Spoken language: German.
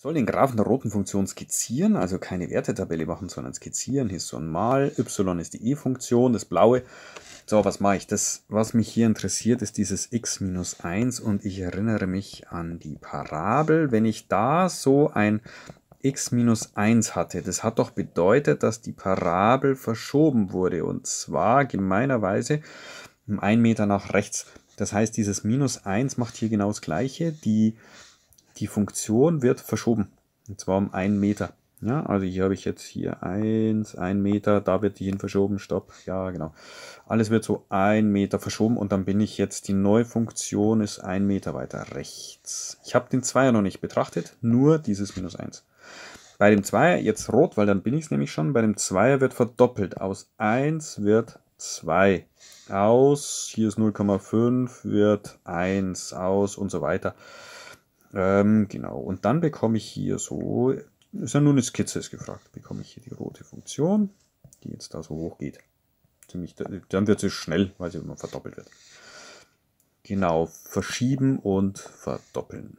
soll den Graphen der roten Funktion skizzieren, also keine Wertetabelle machen, sondern skizzieren. Hier ist so ein Mal, y ist die e-Funktion, das blaue. So, was mache ich? Das, was mich hier interessiert, ist dieses x minus 1 und ich erinnere mich an die Parabel. Wenn ich da so ein x minus 1 hatte, das hat doch bedeutet, dass die Parabel verschoben wurde und zwar gemeinerweise um 1 Meter nach rechts. Das heißt, dieses minus 1 macht hier genau das gleiche. Die die Funktion wird verschoben. Und zwar um einen Meter. Ja, also hier habe ich jetzt hier 1, ein Meter, da wird die hin verschoben, stopp, ja genau. Alles wird so ein Meter verschoben und dann bin ich jetzt, die neue Funktion ist ein Meter weiter rechts. Ich habe den Zweier noch nicht betrachtet, nur dieses Minus 1. Bei dem Zweier, jetzt rot, weil dann bin ich es nämlich schon, bei dem Zweier wird verdoppelt. Aus 1 wird 2, Aus, hier ist 0,5, wird 1, aus und so weiter. Ähm, genau, und dann bekomme ich hier so, ist ja nur eine Skizze ist gefragt, bekomme ich hier die rote Funktion, die jetzt da so hoch geht. Ziemlich, dann wird sie schnell, weil sie immer verdoppelt wird. Genau, verschieben und verdoppeln.